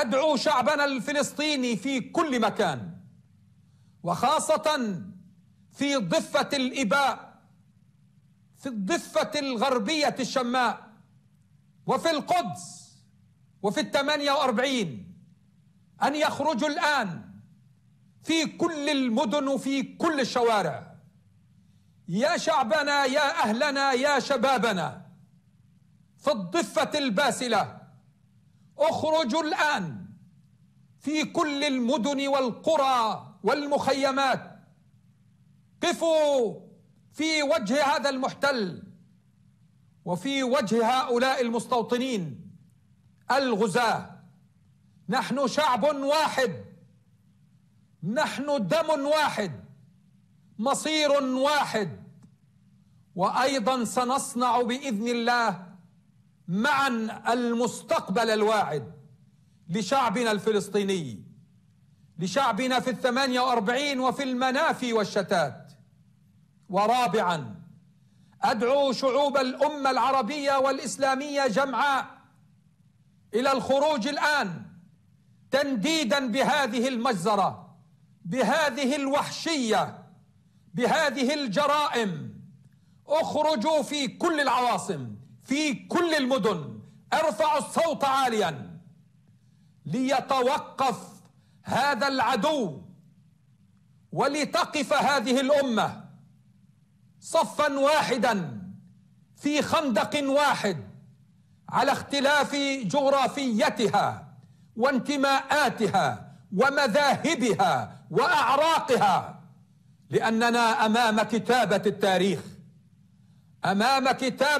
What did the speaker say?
أدعو شعبنا الفلسطيني في كل مكان وخاصة في ضفة الإباء في الضفة الغربية الشماء وفي القدس وفي الثمانية وأربعين أن يخرجوا الآن في كل المدن وفي كل الشوارع يا شعبنا يا أهلنا يا شبابنا في الضفة الباسلة اخرجوا الآن في كل المدن والقرى والمخيمات قفوا في وجه هذا المحتل وفي وجه هؤلاء المستوطنين الغزاة نحن شعب واحد نحن دم واحد مصير واحد وأيضا سنصنع بإذن الله معا المستقبل الواعد لشعبنا الفلسطيني لشعبنا في الثمانية وأربعين وفي المنافي والشتات ورابعا أدعو شعوب الأمة العربية والإسلامية جمعاء إلى الخروج الآن تنديدا بهذه المجزرة بهذه الوحشية بهذه الجرائم اخرجوا في كل العواصم في كل المدن ارفع الصوت عاليا ليتوقف هذا العدو ولتقف هذه الامه صفا واحدا في خندق واحد على اختلاف جغرافيتها وانتماءاتها ومذاهبها واعراقها لاننا امام كتابه التاريخ امام كتابه